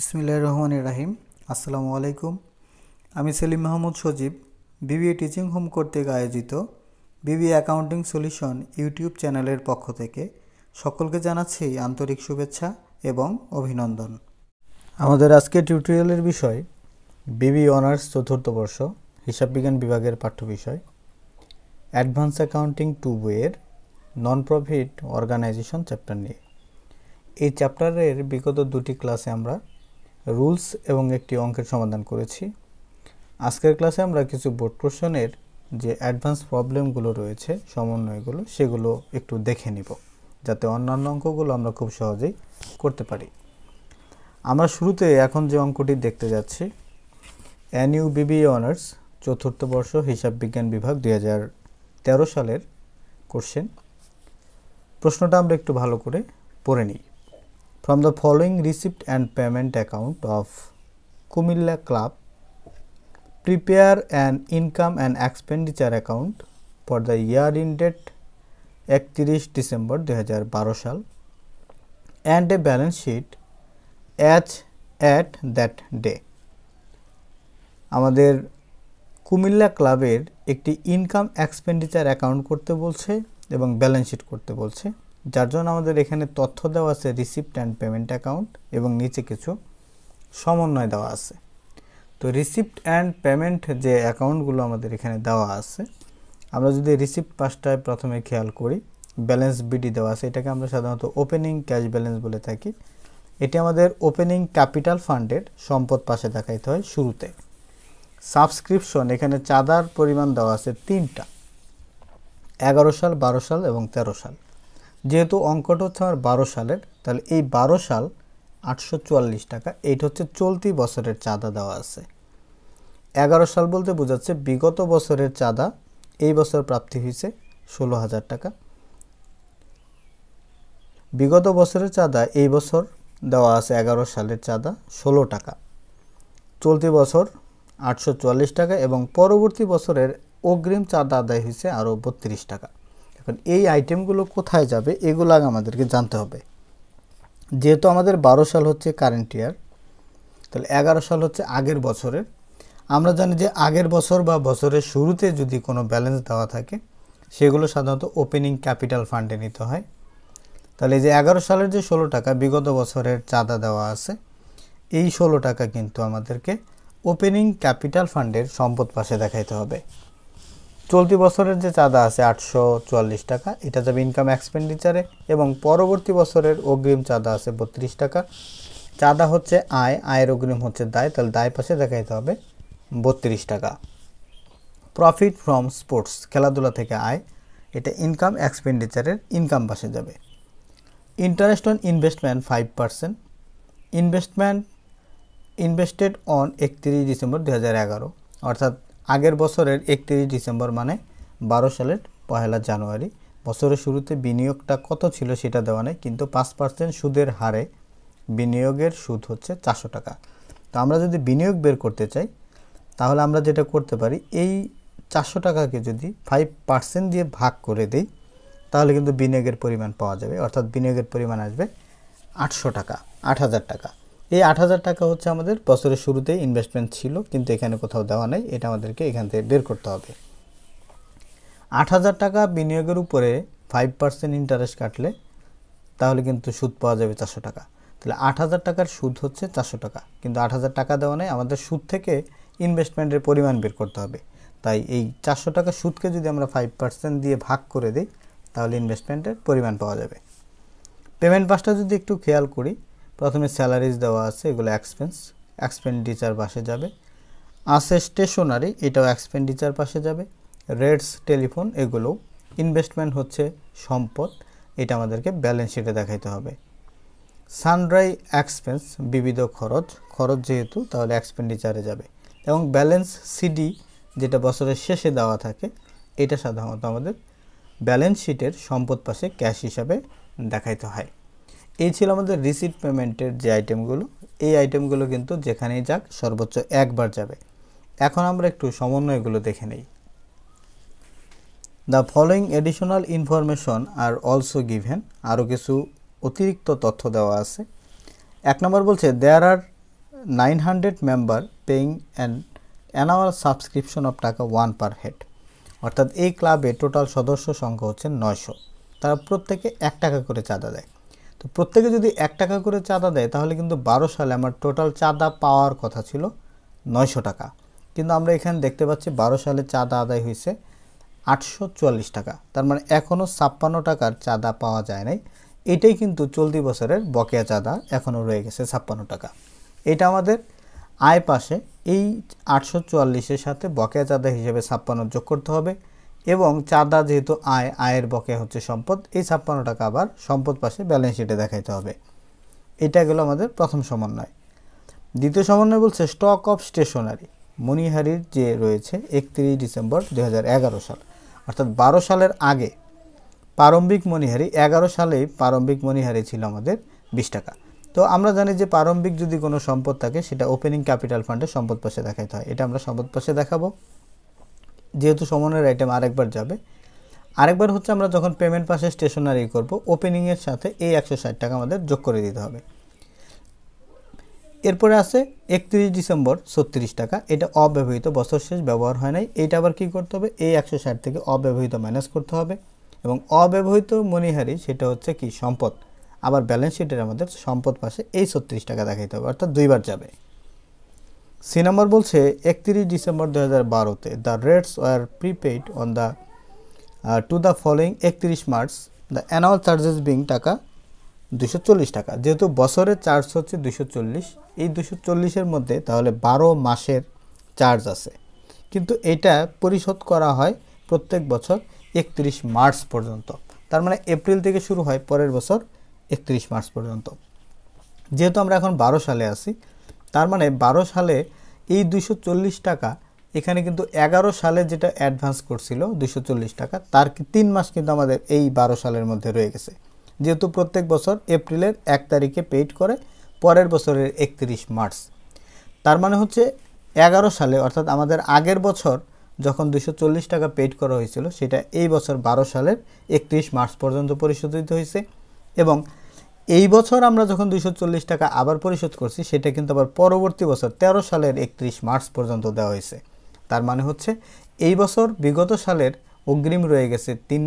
বিসমিল্লা রহমান রাহিম আসসালামু আলাইকুম আমি সেলিম মাহমুদ সজীব বিবি টিচিং হোম কর্তৃক আয়োজিত বিবি অ্যাকাউন্টিং সলিউশন ইউটিউব চ্যানেলের পক্ষ থেকে সকলকে জানাচ্ছি আন্তরিক শুভেচ্ছা এবং অভিনন্দন আমাদের আজকের টিউটোরিয়ালের বিষয় বিবি অনার্স চতুর্থ বর্ষ হিসাববিজ্ঞান বিভাগের পাঠ্য বিষয় অ্যাডভান্স অ্যাকাউন্টিং টু বইয়ের নন প্রফিট অর্গানাইজেশন চ্যাপ্টার নিয়ে এই চ্যাপ্টারের বিগত দুটি ক্লাসে আমরা রুলস এবং একটি অঙ্কের সমাধান করেছি আজকের ক্লাসে আমরা কিছু বোর্ড প্রশ্নের যে অ্যাডভান্স প্রবলেমগুলো রয়েছে সমন্বয়গুলো সেগুলো একটু দেখে নিব যাতে অন্যান্য অঙ্কগুলো আমরা খুব সহজেই করতে পারি আমরা শুরুতে এখন যে অঙ্কটি দেখতে যাচ্ছি অ্যান এনইউ বিবিএ অনার্স চতুর্থ বর্ষ হিসাব বিজ্ঞান বিভাগ দুই সালের কোশ্চেন প্রশ্নটা আমরা একটু ভালো করে পড়ে নিই from the following receipt and payment account of Kumilla Club. Prepare an income and expenditure account for the year ended 31 December 2012 and a balance sheet as at that day. আমাদের কুমিল্লা ক্লাবের একটি ইনকাম এক্সপেন্ডিচার অ্যাকাউন্ট করতে বলছে এবং balance sheet করতে বলছে যার জন্য আমাদের এখানে তথ্য দেওয়া আছে রিসিপ্ট অ্যান্ড পেমেন্ট অ্যাকাউন্ট এবং নিচে কিছু সমন্বয় দেওয়া আছে তো রিসিপ্ট অ্যান্ড পেমেন্ট যে অ্যাকাউন্টগুলো আমাদের এখানে দেওয়া আছে আমরা যদি রিসিপ্ট পাসটায় প্রথমে খেয়াল করি ব্যালেন্স বিডি দেওয়া আছে এটাকে আমরা সাধারণত ওপেনিং ক্যাশ ব্যালেন্স বলে থাকি এটি আমাদের ওপেনিং ক্যাপিটাল ফান্ডের সম্পদ পাশে দেখাইতে হয় শুরুতে সাবস্ক্রিপশন এখানে চাঁদার পরিমাণ দেওয়া আছে তিনটা এগারো সাল বারো সাল এবং তেরো সাল যেহেতু অঙ্কটা হচ্ছে আমার বারো সালের তাহলে এই বারো সাল আটশো চুয়াল্লিশ টাকা এইটা হচ্ছে চলতি বছরের চাঁদা দেওয়া আছে এগারো সাল বলতে বোঝাচ্ছে বিগত বছরের চাঁদা এই বছর প্রাপ্তি হয়েছে ষোলো হাজার টাকা বিগত বছরের চাঁদা এই বছর দেওয়া আছে এগারো সালের চাঁদা ষোলো টাকা চলতি বছর আটশো টাকা এবং পরবর্তী বছরের অগ্রিম চাঁদা আদায় হয়েছে আরও বত্রিশ টাকা রাখবেন এই আইটেমগুলো কোথায় যাবে এগুলো আগে আমাদেরকে জানতে হবে যেহেতু আমাদের বারো সাল হচ্ছে কারেন্ট ইয়ার তাহলে এগারো সাল হচ্ছে আগের বছরের আমরা জানি যে আগের বছর বা বছরের শুরুতে যদি কোনো ব্যালেন্স দেওয়া থাকে সেগুলো সাধারণত ওপেনিং ক্যাপিটাল ফান্ডে নিতে হয় তাহলে এই যে এগারো সালের যে ষোলো টাকা বিগত বছরের চাঁদা দেওয়া আছে এই ষোলো টাকা কিন্তু আমাদেরকে ওপেনিং ক্যাপিটাল ফান্ডের সম্পদ পাশে দেখাইতে হবে চলতি বছরের যে চাঁদা আছে আটশো চুয়াল্লিশ টাকা এটা যাবে ইনকাম এক্সপেন্ডিচারে এবং পরবর্তী বছরের অগ্রিম চাঁদা আছে বত্রিশ টাকা চাঁদা হচ্ছে আয় আয়ের অগ্রিম হচ্ছে দায় তাহলে দায় পাশে দেখাইতে হবে বত্রিশ টাকা প্রফিট ফ্রম স্পোর্টস খেলাধুলা থেকে আয় এটা ইনকাম এক্সপেন্ডিচারের ইনকাম পাশে যাবে interest on investment five percent investment invested on একত্রিশ ডিসেম্বর দু অর্থাৎ আগের বছরের একত্রিশ ডিসেম্বর মানে বারো সালের পহেলা জানুয়ারি বছরের শুরুতে বিনিয়োগটা কত ছিল সেটা দেওয়া নেই কিন্তু পাঁচ পার্সেন্ট সুদের হারে বিনিয়োগের সুদ হচ্ছে চারশো টাকা তো আমরা যদি বিনিয়োগ বের করতে চাই তাহলে আমরা যেটা করতে পারি এই চারশো টাকাকে যদি ফাইভ পার্সেন্ট দিয়ে ভাগ করে দিই তাহলে কিন্তু বিনিয়োগের পরিমাণ পাওয়া যাবে অর্থাৎ বিনিয়োগের পরিমাণ আসবে আটশো টাকা আট হাজার টাকা এই আট হাজার টাকা হচ্ছে আমাদের বছরের শুরুতে ইনভেস্টমেন্ট ছিল কিন্তু এখানে কোথাও দেওয়া নেই এটা আমাদেরকে এখান থেকে বের করতে হবে আট হাজার টাকা বিনিয়োগের উপরে ফাইভ পার্সেন্ট ইন্টারেস্ট কাটলে তাহলে কিন্তু সুদ পাওয়া যাবে চারশো টাকা তাহলে আট হাজার টাকার সুদ হচ্ছে চারশো টাকা কিন্তু আট হাজার টাকা দেওয়া নেই আমাদের সুদ থেকে ইনভেস্টমেন্টের পরিমাণ বের করতে হবে তাই এই চারশো টাকা সুদকে যদি আমরা ফাইভ পার্সেন্ট দিয়ে ভাগ করে দিই তাহলে ইনভেস্টমেন্টের পরিমাণ পাওয়া যাবে পেমেন্ট পাসটা যদি একটু খেয়াল করি প্রথমে স্যালারিজ দেওয়া আছে এগুলো এক্সপেন্স এক্সপেন্ডিচার পাশে যাবে আছে স্টেশনারি এটাও এক্সপেন্ডিচার পাশে যাবে রেটস টেলিফোন এগুলো ইনভেস্টমেন্ট হচ্ছে সম্পদ এটা আমাদেরকে ব্যালেন্স শিটে দেখাইতে হবে সানড্রাই এক্সপেন্স বিবিধ খরচ খরচ যেহেতু তাহলে এক্সপেন্ডিচারে যাবে এবং ব্যালেন্স সিডি যেটা বছরের শেষে দেওয়া থাকে এটা সাধারণত আমাদের ব্যালেন্স শিটের সম্পদ পাশে ক্যাশ হিসাবে দেখাইতে হয় এই ছিল আমাদের রিসিভ পেমেন্টের যে আইটেমগুলো এই আইটেমগুলো কিন্তু যেখানেই যাক সর্বোচ্চ একবার যাবে এখন আমরা একটু সমন্বয়গুলো দেখে নেই the following additional information are also given আরও কিছু অতিরিক্ত তথ্য দেওয়া আছে এক নম্বর বলছে there are nine hundred member paying and annual subscription of taka one per head অর্থাৎ এই ক্লাবে টোটাল সদস্য সংখ্যা হচ্ছে নয়শো তারা প্রত্যেকে এক টাকা করে চাঁদা দেয় তো প্রত্যেকে যদি এক টাকা করে চাঁদা দেয় তাহলে কিন্তু বারো সালে আমার টোটাল চাঁদা পাওয়ার কথা ছিল নয়শো টাকা কিন্তু আমরা এখানে দেখতে পাচ্ছি বারো সালে চাঁদা আদায় হয়েছে আটশো চুয়াল্লিশ টাকা তার মানে এখনও ছাপ্পান্ন টাকার চাঁদা পাওয়া যায় নাই এটাই কিন্তু চলতি বছরের বকেয়া চাঁদা এখনও রয়ে গেছে ছাপ্পান্ন টাকা এটা আমাদের আয় পাশে এই আটশো চুয়াল্লিশের সাথে বকেয়া চাঁদা হিসেবে ছাপ্পান্ন যোগ করতে হবে এবং চাঁদা যেহেতু আয় আয়ের বকে হচ্ছে সম্পদ এই ছাপ্পান্ন টাকা আবার সম্পদ পাশে ব্যালেন্স শিটে দেখাইতে হবে এটা গেল আমাদের প্রথম সমন্বয় দ্বিতীয় সমন্বয় বলছে স্টক অফ স্টেশনারি মণিহারির যে রয়েছে একত্রিশ ডিসেম্বর দু সাল অর্থাৎ বারো সালের আগে প্রারম্ভিক মণিহারি এগারো সালেই প্রারম্ভিক মণিহারি ছিল আমাদের বিশ টাকা তো আমরা জানি যে প্রারম্ভিক যদি কোনো সম্পদ থাকে সেটা ওপেনিং ক্যাপিটাল ফান্ডে সম্পদ পাশে দেখাইতে হয় এটা আমরা সম্পদ পাশে দেখাবো যেহেতু সমন্বয়ের আইটেম আরেকবার যাবে আরেকবার হচ্ছে আমরা যখন পেমেন্ট পাশে স্টেশনারি করব ওপেনিংয়ের সাথে এই একশো ষাট টাকা আমাদের যোগ করে দিতে হবে এরপরে আছে একত্রিশ ডিসেম্বর ছত্রিশ টাকা এটা অব্যবহৃত বছর শেষ ব্যবহার হয় নাই এটা আবার কি করতে হবে এই একশো ষাট থেকে অব্যবহৃত মাইনাস করতে হবে এবং অব্যবহৃত মনিহারি সেটা হচ্ছে কি সম্পদ আবার ব্যালেন্স শিটের আমাদের সম্পদ পাশে এই ছত্রিশ টাকা দেখাইতে হবে অর্থাৎ দুইবার যাবে সি নাম্বার বলছে একত্রিশ ডিসেম্বর দু হাজার বারোতে the rates were prepaid on the to the following একত্রিশ March the annual charges being taka দুশো চল্লিশ টাকা যেহেতু বছরের চার্জ হচ্ছে দুশো চল্লিশ এই দুশো চল্লিশের মধ্যে তাহলে বারো মাসের চার্জ আছে কিন্তু এটা পরিশোধ করা হয় প্রত্যেক বছর একত্রিশ মার্চ পর্যন্ত তার মানে এপ্রিল থেকে শুরু হয় পরের বছর একত্রিশ মার্চ পর্যন্ত যেহেতু আমরা এখন বারো সালে আছি তার মানে বারো সালে এই দুশো টাকা এখানে কিন্তু এগারো সালে যেটা অ্যাডভান্স করছিল দুশো টাকা তার তিন মাস কিন্তু আমাদের এই বারো সালের মধ্যে রয়ে গেছে যেহেতু প্রত্যেক বছর এপ্রিলের এক তারিখে পেইড করে পরের বছরের একত্রিশ মার্চ তার মানে হচ্ছে এগারো সালে অর্থাৎ আমাদের আগের বছর যখন দুশো টাকা পেইড করা হয়েছিল সেটা এই বছর বারো সালের একত্রিশ মার্চ পর্যন্ত পরিশোধিত হয়েছে এবং এই বছর আমরা যখন দুইশো টাকা আবার পরিশোধ করছি সেটা কিন্তু আবার পরবর্তী বছর ১৩ সালের একত্রিশ মার্চ পর্যন্ত দেওয়া হয়েছে তার মানে হচ্ছে এই বছর বিগত সালের অগ্রিম রয়ে গেছে তিন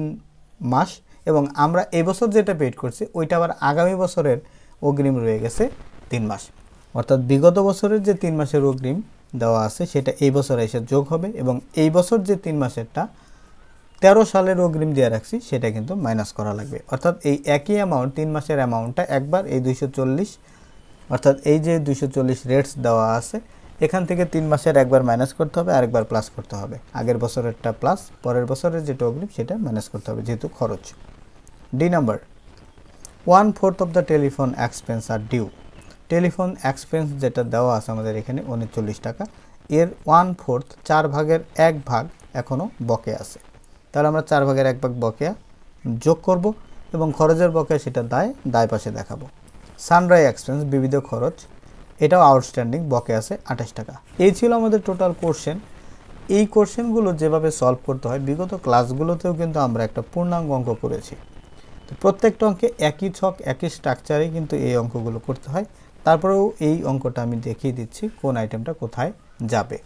মাস এবং আমরা এবছর যেটা পেড করছি ওইটা আবার আগামী বছরের অগ্রিম রয়ে গেছে তিন মাস অর্থাৎ বিগত বছরের যে তিন মাসের অগ্রিম দেওয়া আছে সেটা এই বছর এসে যোগ হবে এবং এই বছর যে তিন মাসেরটা তেরো সালের অগ্রিম দিয়ে রাখছি সেটা কিন্তু মাইনাস করা লাগবে অর্থাৎ এই একই অ্যামাউন্ট তিন মাসের অ্যামাউন্টটা একবার এই দুইশো অর্থাৎ এই যে দুইশো রেটস দেওয়া আছে এখান থেকে তিন মাসের একবার মাইনাস করতে হবে আরেকবার প্লাস করতে হবে আগের বছরেরটা প্লাস পরের বছরের যেটা অগ্রিম সেটা মাইনাস করতে হবে যেহেতু খরচ the number one fourth of the telephone expense are due telephone expense যেটা দেওয়া আছে আমাদের এখানে উনচল্লিশ টাকা এর ওয়ান ফোর্থ চার ভাগের এক ভাগ এখনও বকে আছে তাহলে আমরা চার ভাগের এক ভাগ বকেয়া যোগ করব এবং খরচের বকেয়া সেটা দায় দায় পাশে দেখাবো সানরাই এক্সপেন্স বিবিধ খরচ এটাও আউটস্ট্যান্ডিং বকে আছে আঠাশ টাকা এই ছিল আমাদের টোটাল কোশ্চেন এই কোশ্চেনগুলো যেভাবে সলভ করতে হয় বিগত ক্লাসগুলোতেও কিন্তু আমরা একটা পূর্ণাঙ্গ অঙ্ক করেছি তো প্রত্যেকটা অঙ্কে একই ছক একই স্ট্রাকচারে কিন্তু এই অঙ্কগুলো করতে হয় তারপরেও এই অঙ্কটা আমি দেখিয়ে দিচ্ছি কোন আইটেমটা কোথায় যাবে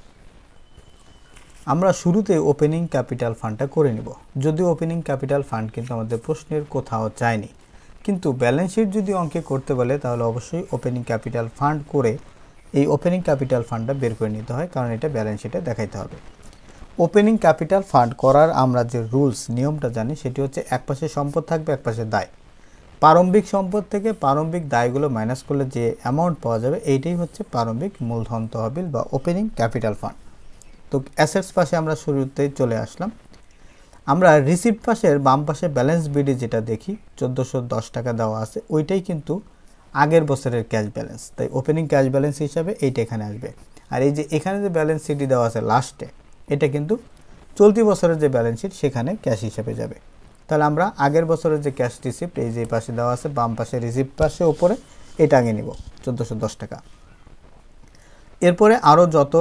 আমরা শুরুতে ওপেনিং ক্যাপিটাল ফান্ডটা করে নিব যদিও ওপেনিং ক্যাপিটাল ফান্ড কিন্তু আমাদের প্রশ্নের কোথাও চায়নি কিন্তু ব্যালেন্স শিট যদি অঙ্কে করতে বলে তাহলে অবশ্যই ওপেনিং ক্যাপিটাল ফান্ড করে এই ওপেনিং ক্যাপিটাল ফান্ডটা বের করে নিতে হয় কারণ এটা ব্যালেন্স শিটে দেখাইতে হবে ওপেনিং ক্যাপিটাল ফান্ড করার আমরা যে রুলস নিয়মটা জানি সেটি হচ্ছে এক পাশে সম্পদ থাকবে এক পাশে দায় প্রারম্ভিক সম্পদ থেকে প্রারম্ভিক দায়গুলো মাইনাস করলে যে অ্যামাউন্ট পাওয়া যাবে এইটাই হচ্ছে প্রারম্ভিক মূলধন তহবিল বা ওপেনিং ক্যাপিটাল ফান্ড তো অ্যাসেটস পাশে আমরা শুরুতে চলে আসলাম আমরা রিসিভ পাশের বাম পাশে ব্যালেন্স বিডি যেটা দেখি চোদ্দোশো দশ টাকা দেওয়া আছে ওইটাই কিন্তু আগের বছরের ক্যাশ ব্যালেন্স তাই ওপেনিং ক্যাশ ব্যালেন্স হিসাবে এইটা এখানে আসবে আর এই যে এখানে যে ব্যালেন্স শিটটি দেওয়া আছে লাস্টে এটা কিন্তু চলতি বছরের যে ব্যালেন্স শিট সেখানে ক্যাশ হিসাবে যাবে তাহলে আমরা আগের বছরের যে ক্যাশ রিসিপ্ট এই যে পাশে দেওয়া আছে বাম পাশে রিসিপ্ট পাশে ওপরে এটা আগে নিব চোদ্দোশো দশ টাকা এরপরে আরও যত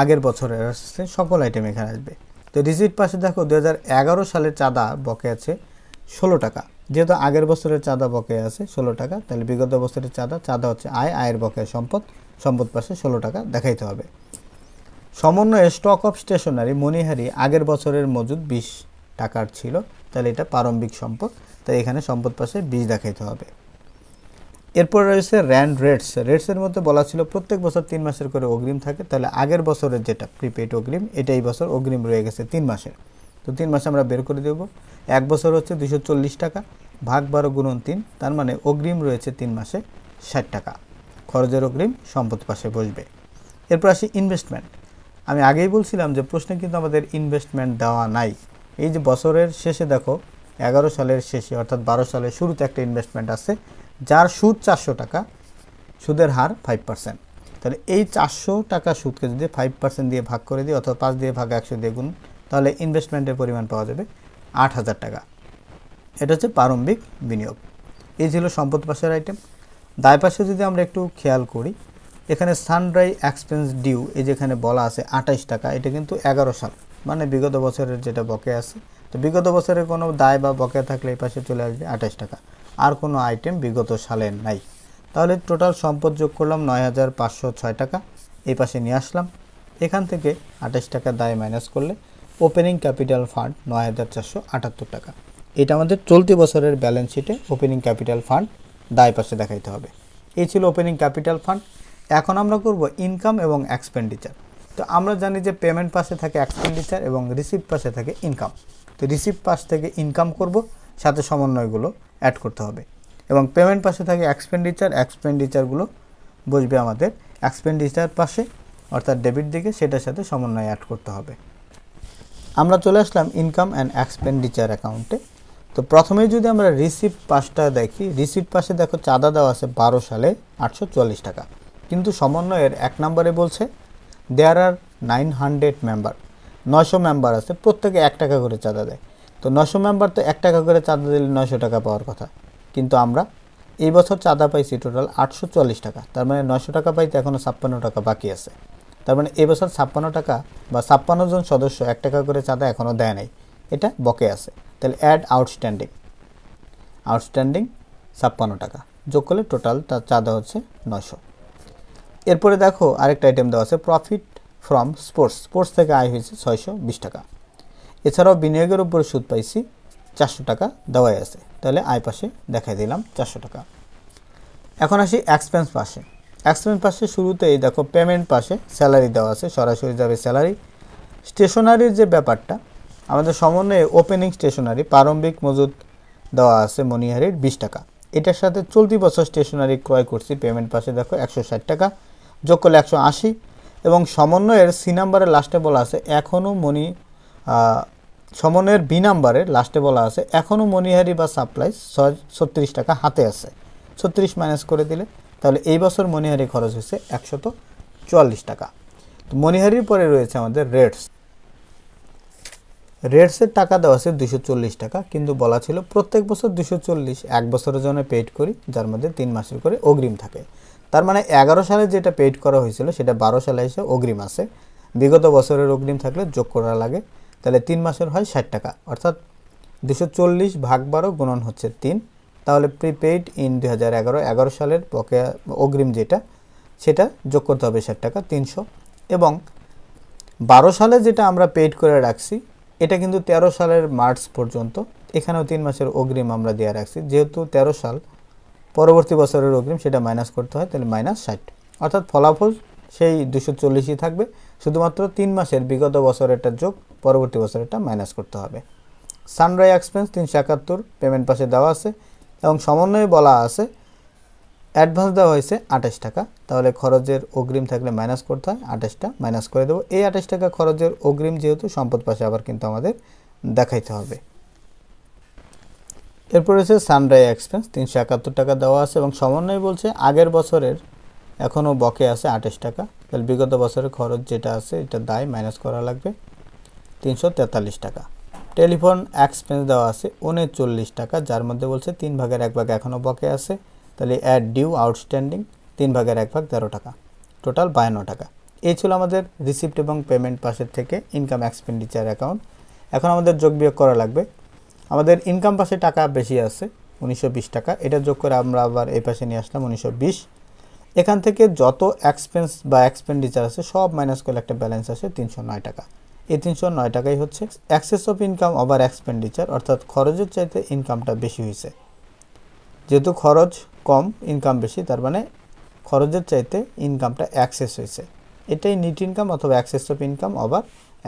আগের বছরের আসছে সকল আইটেম এখানে আসবে তো রিসিট পাশে দেখো দু সালের চাঁদা বকে আছে ষোলো টাকা যেহেতু আগের বছরের চাঁদা বকে আছে ষোলো টাকা তাহলে বিগত বছরের চাঁদা চাঁদা হচ্ছে আয় আয়ের বকেয়া সম্পদ সম্পদ পাশে ষোলো টাকা দেখাইতে হবে সমন্বয়ে স্টক অফ স্টেশনারি মনিহারি আগের বছরের মজুদ বিশ টাকার ছিল তাহলে এটা প্রারম্ভিক সম্পদ তাই এখানে সম্পদ পাশে বিশ দেখাইতে হবে এরপর রয়েছে র্যান্ড রেটস রেটসের মধ্যে বলা ছিল প্রত্যেক বছর তিন মাসের করে অগ্রিম থাকে তাহলে আগের বছরের যেটা প্রিপেড অগ্রিম এটা এই বছর অগ্রিম রয়ে গেছে তিন মাসের তো তিন মাসে আমরা বের করে দেব এক বছর হচ্ছে দুশো টাকা ভাগ বারো গুণন তিন তার মানে অগ্রিম রয়েছে তিন মাসে ষাট টাকা খরচের অগ্রিম সম্পদ পাশে বসবে এরপর আসি ইনভেস্টমেন্ট আমি আগেই বলছিলাম যে প্রশ্নে কিন্তু আমাদের ইনভেস্টমেন্ট দেওয়া নাই এই যে বছরের শেষে দেখো এগারো সালের শেষে অর্থাৎ বারো সালের শুরুতে একটা ইনভেস্টমেন্ট আছে যার সুদ চারশো টাকা সুদের হার ফাইভ পার্সেন্ট তাহলে এই চারশো টাকা সুদকে যদি ফাইভ পার্সেন্ট দিয়ে ভাগ করে দিই অথবা পাঁচ দিয়ে ভাগ একশো দিয়ে গুণ তাহলে ইনভেস্টমেন্টের পরিমাণ পাওয়া যাবে আট হাজার টাকা এটা হচ্ছে প্রারম্ভিক বিনিয়োগ এই ছিল সম্পদ পাশের আইটেম দায় পাশে যদি আমরা একটু খেয়াল করি এখানে সানড্রাই এক্সপেন্স ডিউ এই যেখানে বলা আছে আঠাইশ টাকা এটা কিন্তু এগারো সাল মানে বিগত বছরের যেটা বকে আছে তো বিগত বছরের কোনো দায় বা বকে থাকলে এই পাশে চলে আসবে আঠাইশ টাকা আর কোনো আইটেম বিগত সালে নাই তাহলে টোটাল সম্পদ যোগ করলাম নয় হাজার পাঁচশো ছয় টাকা এই পাশে নিয়ে আসলাম এখান থেকে আঠাশ টাকা দায় মাইনাস করলে ওপেনিং ক্যাপিটাল ফান্ড নয় হাজার চারশো আটাত্তর টাকা এটা আমাদের চলতি বছরের ব্যালেন্স শিটে ওপেনিং ক্যাপিটাল ফান্ড দায় পাশে দেখাইতে হবে এই ছিল ওপেনিং ক্যাপিটাল ফান্ড এখন আমরা করব ইনকাম এবং এক্সপেন্ডিচার তো আমরা জানি যে পেমেন্ট পাশে থাকে এক্সপেন্ডিচার এবং রিসিপ্ট পাশে থাকে ইনকাম তো রিসিপ্ট পাশ থেকে ইনকাম করব সাথে সমন্বয়গুলো অ্যাড করতে হবে এবং পেমেন্ট পাশে থাকে এক্সপেন্ডিচার এক্সপেন্ডিচারগুলো বসবে আমাদের এক্সপেন্ডিচার পাশে অর্থাৎ ডেবিট দিকে সেটার সাথে সমন্বয় অ্যাড করতে হবে আমরা চলে আসলাম ইনকাম অ্যান্ড এক্সপেন্ডিচার অ্যাকাউন্টে তো প্রথমে যদি আমরা রিসিপ্ট পাশটা দেখি রিসিপ্ট পাশে দেখো চাঁদা দেওয়া আছে বারো সালে আটশো টাকা কিন্তু সমন্বয়ের এক নম্বরে বলছে there are nine hundred member নয়শো মেম্বার আছে প্রত্যেকে এক টাকা করে চাঁদা দেয় তো নশো মেম্বার তো এক টাকা করে চাঁদা দিলে নশো টাকা পাওয়ার কথা কিন্তু আমরা এই বছর চাঁদা পাইছি টোটাল আটশো টাকা তার মানে নশো টাকা পাইতে এখনও ছাপ্পান্ন টাকা বাকি আছে তার মানে এবছর ছাপ্পান্ন টাকা বা ছাপ্পান্ন জন সদস্য এক টাকা করে চাঁদা এখনও দেয় নাই এটা বকে আছে তাহলে অ্যাড আউটস্ট্যান্ডিং আউটস্ট্যান্ডিং ছাপ্পান্ন টাকা যোগ করলে টোটাল তার চাঁদা হচ্ছে নশো এরপরে দেখো আরেকটা আইটেম দেওয়া আছে প্রফিট ফ্রম স্পোর্টস স্পোর্টস থেকে আয় হয়েছে ছয়শো টাকা এছাড়াও বিনিয়োগের উপরে সুদ পাইছি চারশো টাকা দেওয়াই আছে তাহলে আয় পাশে দেখাই দিলাম চারশো টাকা এখন আসি এক্সপেন্স পাশে এক্সপেন্স পাশে শুরুতেই দেখো পেমেন্ট পাশে স্যালারি দেওয়া আছে সরাসরি যাবে স্যালারি স্টেশনারির যে ব্যাপারটা আমাদের সমন্বয়ে ওপেনিং স্টেশনারি প্রারম্ভিক মজুদ দেওয়া আছে মনিহারির বিশ টাকা এটার সাথে চলতি বছর স্টেশনারি ক্রয় করছি পেমেন্ট পাশে দেখো একশো ষাট টাকা যোগ করলে একশো আশি এবং সমন্বয়ের সি নাম্বারের লাস্টে বলা আছে এখনও মনি সমনের বি নাম্বারে লাস্টে বলা আছে এখনও মনিহারি বা সাপ্লাই ছয় ছত্রিশ টাকা হাতে আছে ছত্রিশ মাইনাস করে দিলে তাহলে এই বছর মনিহারি খরচ হয়েছে একশত চুয়াল্লিশ টাকা তো মনিহারির পরে রয়েছে আমাদের রেটস রেটসের টাকা দেওয়া আছে দুশো চল্লিশ টাকা কিন্তু বলা ছিল প্রত্যেক বছর দুশো চল্লিশ এক বছরের জন্য পেড করি যার মধ্যে তিন মাসের করে অগ্রিম থাকে তার মানে এগারো সালে যেটা পেড করা হয়েছিল সেটা বারো সালে এসে অগ্রিম আছে বিগত বছরের অগ্রিম থাকলে যোগ করা লাগে তাহলে তিন মাসের হয় ষাট টাকা অর্থাৎ দুশো চল্লিশ ভাগ বারো গুণন হচ্ছে তিন তাহলে প্রিপেইড ইন দুই হাজার এগারো এগারো সালের বকেয়া অগ্রিম যেটা সেটা যোগ করতে হবে ষাট টাকা তিনশো এবং বারো সালে যেটা আমরা পেইড করে রাখছি এটা কিন্তু ১৩ সালের মার্চ পর্যন্ত এখানেও তিন মাসের অগ্রিম আমরা দেওয়া রাখছি যেহেতু ১৩ সাল পরবর্তী বছরের অগ্রিম সেটা মাইনাস করতে হয় তাহলে মাইনাস ষাট অর্থাৎ ফলাফল সেই দুশো চল্লিশই থাকবে শুধুমাত্র তিন মাসের বিগত একটা যোগ পরবর্তী একটা মাইনাস করতে হবে সানরাই এক্সপেন্স তিনশো একাত্তর পেমেন্ট পাশে দেওয়া আছে এবং সমন্বয়ে বলা আছে অ্যাডভান্স দেওয়া হয়েছে আঠাশ টাকা তাহলে খরচের অগ্রিম থাকলে মাইনাস করতে হয় আঠাশটা মাইনাস করে দেবো এই আঠাশ টাকা খরচের অগ্রিম যেহেতু সম্পদ পাশে আবার কিন্তু আমাদের দেখাইতে হবে এরপর রয়েছে সানরাই এক্সপেন্স তিনশো একাত্তর টাকা দেওয়া আছে এবং সমন্বয় বলছে আগের বছরের এখনও বকে আছে আঠাশ টাকা তাহলে বিগত বছরের খরচ যেটা আছে এটা দায় মাইনাস করা লাগবে তিনশো তেতাল্লিশ টাকা টেলিফোন এক্সপেন্স দেওয়া আছে উনচল্লিশ টাকা যার মধ্যে বলছে তিন ভাগের এক ভাগ এখনও বকে আছে তাহলে অ্যাড ডিউ আউটস্ট্যান্ডিং তিন ভাগের এক ভাগ তেরো টাকা টোটাল বায়ান্ন টাকা এই ছিল আমাদের রিসিপ্ট এবং পেমেন্ট পাশের থেকে ইনকাম এক্সপেন্ডিচার অ্যাকাউন্ট এখন আমাদের যোগ বিয়োগ করা লাগবে আমাদের ইনকাম পাশে টাকা বেশি আছে উনিশশো টাকা এটা যোগ করে আমরা আবার এই পাশে নিয়ে আসলাম উনিশশো এখান থেকে যত এক্সপেন্স বা এক্সপেন্ডিচার আছে সব মাইনাস করলে একটা ব্যালেন্স আসে তিনশো নয় টাকা এই তিনশো নয় টাকাই হচ্ছে excess of income over expenditure অর্থাৎ খরচের চাইতে ইনকামটা বেশি হয়েছে যেহেতু খরচ কম ইনকাম বেশি তার মানে খরচের চাইতে ইনকামটা অ্যাক্সেস হয়েছে এটাই নিট ইনকাম অথবা excess of income over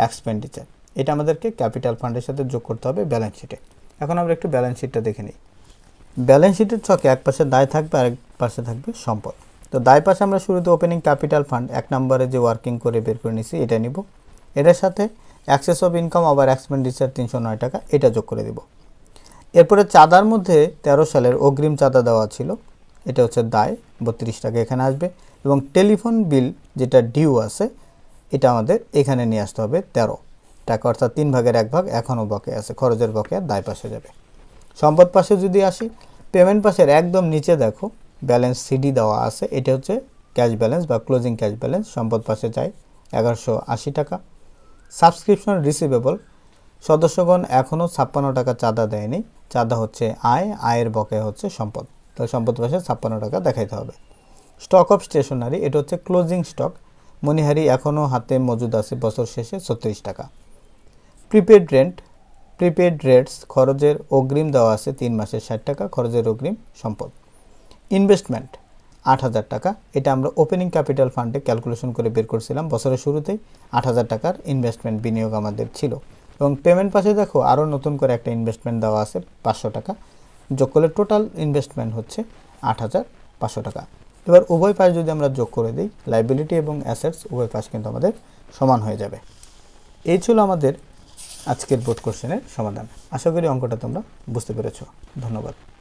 expenditure এটা আমাদেরকে ক্যাপিটাল ফান্ডের সাথে যোগ করতে হবে ব্যালেন্স শিটে এখন আমরা একটু ব্যালেন্স শিটটা দেখে নিই ব্যালেন্স শিটের ছকে এক পাশে দায় থাকবে আরেক পাশে থাকবে সম্পদ তো দায় পাশে আমরা শুরুতে ওপেনিং ক্যাপিটাল ফান্ড এক নম্বরে যে ওয়ার্কিং করে বের করে নিছি এটা নিব এটার সাথে অ্যাক্সেস অফ ইনকাম আবার এক্সপেন্ডিচার তিনশো নয় টাকা এটা যোগ করে দিব এরপরে চাঁদার মধ্যে ১৩ সালের অগ্রিম চাঁদা দেওয়া ছিল এটা হচ্ছে দায় বত্রিশ টাকা এখানে আসবে এবং টেলিফোন বিল যেটা ডিউ আছে এটা আমাদের এখানে নিয়ে আসতে হবে ১৩ টাকা অর্থাৎ তিন ভাগের এক ভাগ এখনও বকে আছে খরচের বকে দায় পাশে যাবে সম্পদ পাশে যদি আসি পেমেন্ট পাশের একদম নিচে দেখো ব্যালেন্স সিডি দেওয়া আছে এটা হচ্ছে ক্যাশ ব্যালেন্স বা ক্লোজিং ক্যাশ ব্যালেন্স সম্পদ পাশে চাই এগারোশো আশি টাকা সাবস্ক্রিপশন রিসিভেবল সদস্যগণ এখনও ছাপ্পান্ন টাকা চাঁদা দেয়নি চাঁদা হচ্ছে আয় আয়ের বকে হচ্ছে সম্পদ তাহলে সম্পদ পাশে ছাপ্পান্ন টাকা দেখাইতে হবে স্টক অফ স্টেশনারি এটা হচ্ছে ক্লোজিং স্টক মনিহারি এখনও হাতে মজুদ আছে বছর শেষে ছত্রিশ টাকা প্রিপেড রেন্ট প্রিপেড রেটস খরচের অগ্রিম দেওয়া আছে তিন মাসে ষাট টাকা খরচের অগ্রিম সম্পদ ইনভেস্টমেন্ট আট হাজার টাকা এটা আমরা ওপেনিং ক্যাপিটাল ফান্ডে ক্যালকুলেশন করে বের করছিলাম বছরের শুরুতেই আট হাজার টাকার ইনভেস্টমেন্ট বিনিয়োগ আমাদের ছিল এবং পেমেন্ট পাশে দেখো আরও নতুন করে একটা ইনভেস্টমেন্ট দেওয়া আছে পাঁচশো টাকা যোগ করলে টোটাল ইনভেস্টমেন্ট হচ্ছে আট হাজার পাঁচশো টাকা এবার উভয় পাশ যদি আমরা যোগ করে দিই লাইবিলিটি এবং অ্যাসেটস উভয় পাশ কিন্তু আমাদের সমান হয়ে যাবে এই ছিল আমাদের আজকের বোর্ড কোশ্চেনের সমাধান আশা করি অঙ্কটা তোমরা বুঝতে পেরেছ ধন্যবাদ